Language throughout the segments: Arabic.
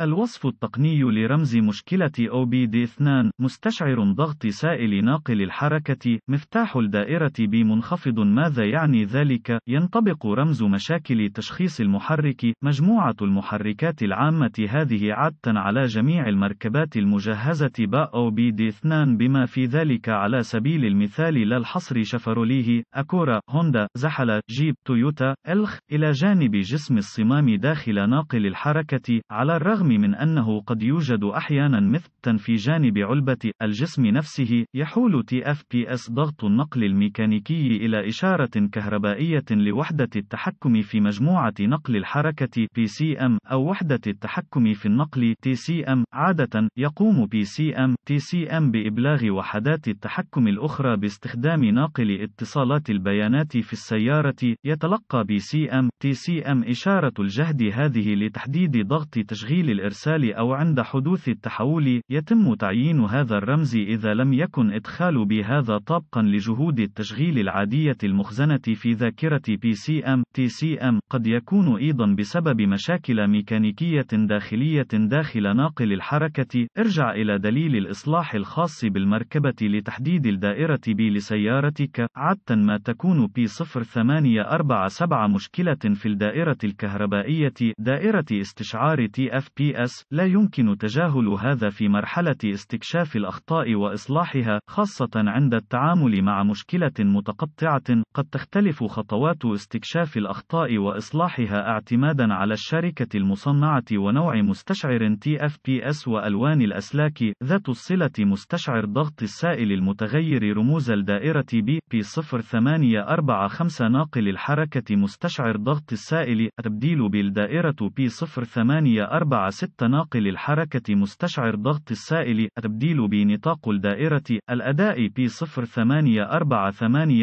الوصف التقني لرمز مشكلة OBD2 مستشعر ضغط سائل ناقل الحركة مفتاح الدائرة B منخفض ماذا يعني ذلك؟ ينطبق رمز مشاكل تشخيص المحرك مجموعة المحركات العامة هذه عادة على جميع المركبات المجهزة ب OBD2 بما في ذلك على سبيل المثال لا الحصر شفروليه أكورا هوندا زحل جيب تويوتا ألخ إلى جانب جسم الصمام داخل ناقل الحركة على الرغم بالرغم من أنه قد يوجد أحيانا مثل في جانب علبة الجسم نفسه، يحول TFPS ضغط النقل الميكانيكي إلى إشارة كهربائية لوحدة التحكم في مجموعة نقل الحركة PCM أو وحدة التحكم في النقل TCM. عادة، يقوم PCM TCM بإبلاغ وحدات التحكم الأخرى باستخدام ناقل اتصالات البيانات في السيارة. يتلقى PCM TCM إشارة الجهد هذه لتحديد ضغط تشغيل الإرسال أو عند حدوث التحول، يتم تعيين هذا الرمز إذا لم يكن إدخال هذا طابقًا لجهود التشغيل العادية المخزنة في ذاكرة PCM TCM، قد يكون أيضًا بسبب مشاكل ميكانيكية داخلية داخل ناقل الحركة. ارجع إلى دليل الإصلاح الخاص بالمركبة لتحديد الدائرة B لسيارتك. عادة ما تكون P0847 مشكلة في الدائرة الكهربائية، دائرة استشعار TFP اس لا يمكن تجاهل هذا في مرحلة استكشاف الأخطاء وإصلاحها خاصة عند التعامل مع مشكلة متقطعة قد تختلف خطوات استكشاف الأخطاء وإصلاحها اعتمادا على الشركة المصنعة ونوع مستشعر TFPS وألوان الأسلاك ذات الصلة مستشعر ضغط السائل المتغير رموز الدائرة B P0845 ناقل الحركة مستشعر ضغط السائل تبديل بالدائرة P0847 حسب ناقل الحركة مستشعر ضغط السائل تبديل بي نطاق الدائرة الأداء P0848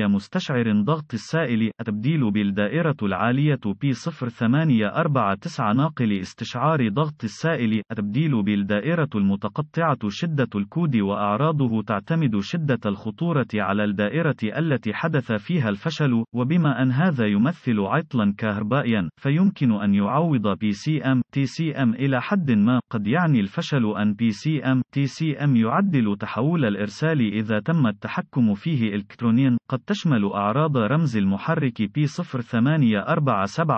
مستشعر ضغط السائل تبديل بالدائرة العالية P0849 ناقل استشعار ضغط السائل تبديل بالدائرة المتقطعة شدة الكود وأعراضه تعتمد شدة الخطورة على الدائرة التي حدث فيها الفشل وبما أن هذا يمثل عطلا كهربائيا فيمكن أن يعوض PCM TCM إلى حد ما قد يعني الفشل أن PCM TCM يعدل تحول الإرسال إذا تم التحكم فيه إلكترونيا قد تشمل أعراض رمز المحرك P0847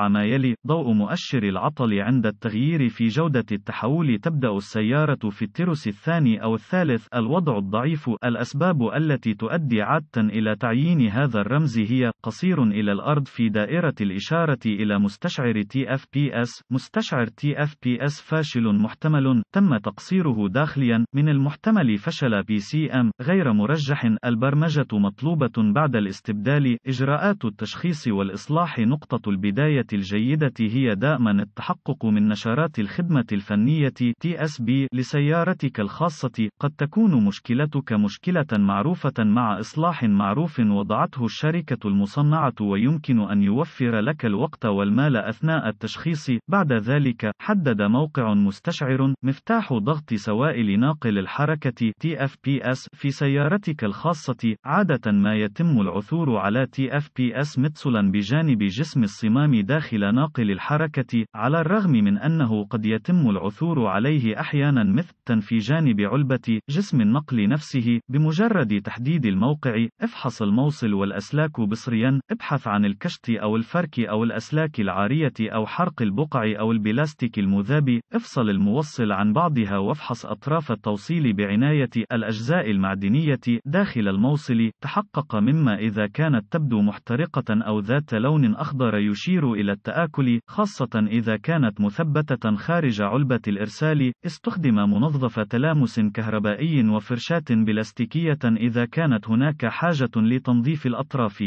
ما يلي ضوء مؤشر العطل عند التغيير في جودة التحول تبدأ السيارة في الترس الثاني أو الثالث الوضع الضعيف الأسباب التي تؤدي عادة إلى تعيين هذا الرمز هي قصير إلى الأرض في دائرة الإشارة إلى مستشعر TFPS مستشعر TFPS فاشل محتمل تم تقصيره داخليا من المحتمل فشل بي سي ام غير مرجح البرمجة مطلوبة بعد الاستبدال إجراءات التشخيص والإصلاح نقطة البداية الجيدة هي دائما التحقق من نشرات الخدمة الفنية TSB لسيارتك الخاصة قد تكون مشكلتك مشكلة معروفة مع إصلاح معروف وضعته الشركة المصنعة ويمكن أن يوفر لك الوقت والمال أثناء التشخيص بعد ذلك حدد موقع موقع مستشعر مفتاح ضغط سوائل ناقل الحركة TFPS في سيارتك الخاصة عادة ما يتم العثور على TFPS متصلا بجانب جسم الصمام داخل ناقل الحركة على الرغم من أنه قد يتم العثور عليه أحيانا مثلا في جانب علبة جسم النقل نفسه بمجرد تحديد الموقع افحص الموصل والأسلاك بصريا ابحث عن الكشط أو الفرك أو الأسلاك العارية أو حرق البقع أو البلاستيك المذاب افصل الموصل عن بعضها وافحص أطراف التوصيل بعناية الأجزاء المعدنية داخل الموصل تحقق مما إذا كانت تبدو محترقة أو ذات لون أخضر يشير إلى التآكل خاصة إذا كانت مثبتة خارج علبة الإرسال استخدم منظف تلامس كهربائي وفرشاة بلاستيكية إذا كانت هناك حاجة لتنظيف الأطراف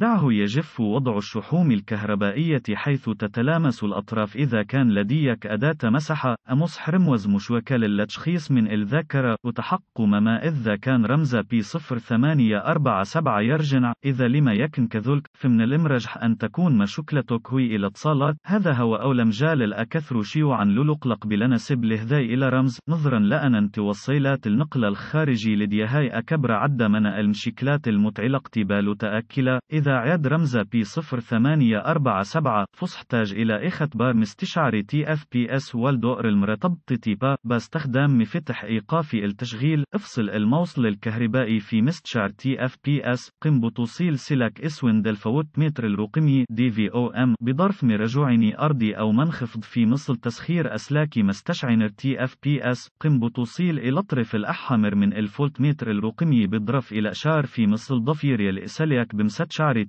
دعه يجف وضع الشحوم الكهربائية حيث تتلامس الأطراف إذا كان لديك أداة مسحة حرموز وزمشوكة للتشخيص من الذاكرة وتحقق ما إذا كان رمز بي 0847 يرجع إذا لما يكن كذلك فمن الإمرجح أن تكون مشكلتك هي إلى اتصالات هذا هو لم مجال الأكثر شيوعا للقلق بلنسب لهذاي إلى رمز نظرا لأن توصيلات النقل الخارجي لديهاي أكبر عد من المشكلات المتعلقة بالتأكلة إذا إذا عد رمز بي 0847 فصحتاج إلى إختبار مستشعر تي اف بي اس والدور المرتبطة با باستخدام مفتح إيقافي التشغيل افصل الموصل الكهربائي في مستشعر تي اف بي اس قم بتوصيل سلك اسوند الفوت متر الرقمي دي في او ام بظرف مرجوعني أرضي أو منخفض في مصل تسخير أسلاك مستشعر تي اف بي اس قم بتوصيل إلى طرف الأحمر من الفولت متر الرقمي بضرف إلى شار في مصل ضفير الإسلاك بمستشعر شعر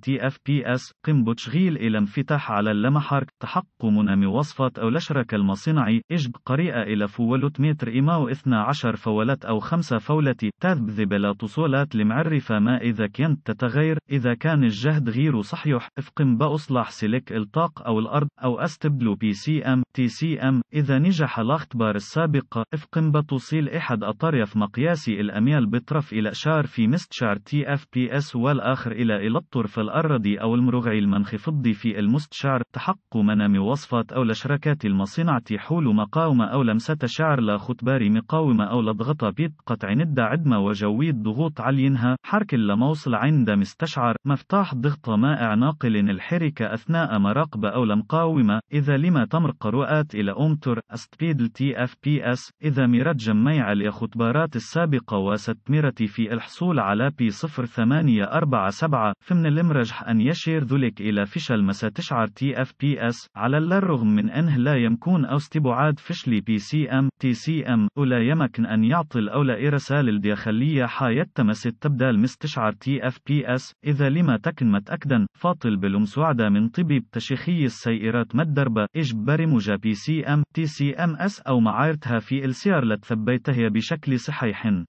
اس قم بتشغيل إلى انفتاح على اللمحارك تحقق ام وصفة أو لشرك المصنعي إجب قريئة إلى فولت متر اما و 12 فولت أو 5 فولت تذبذب لا تصولات لمعرفة ما إذا كانت تتغير إذا كان الجهد غير صحيح افقم بأصلح سلك الطاق أو الأرض أو أستبدلو بي سي أم تي سي أم إذا نجح الاختبار السابقة افقم بتوصيل أحد اطرف مقياسي الأميال بطرف إلى شعر في مستشعر تي اف بي اس والآخر إلى إلى الطرف في الأرضي أو المرغع المنخفض في المستشعر تحقق منام وصفات أو لشركات المصنعة حول مقاومة أو لمسة شعر لا خطبار مقاومة أو لضغطة بيت قطع ند عدمة وجوي ضغوط علينها حرك لموصل عند مستشعر مفتاح ضغط مائع ناقل الحركة أثناء مراقبة أو لمقاومة إذا لما تمر قرؤات إلى أمتر أستفيد تي أف بي أس إذا ميرت جميع الخطبارات السابقة وستمرتي في الحصول على بي 0847 فمن المرجح أن يشير ذلك إلى فشل تشعر تي اف بي اس على الرغم من أنه لا يمكن أو استبعاد فشل بي سي ام تي سي ام ولا يمكن أن يعطي الأولى رسالة الداخلية حيتمس التبدال مستشعر تي اف بي اس إذا لما تكن متأكدا فاطل بالمساعدة من طبيب تشيخي السيارات مدربة إجباري موجة بي سي ام تي سي ام اس أو معايرتها في السيار لتثبيتها بشكل صحيح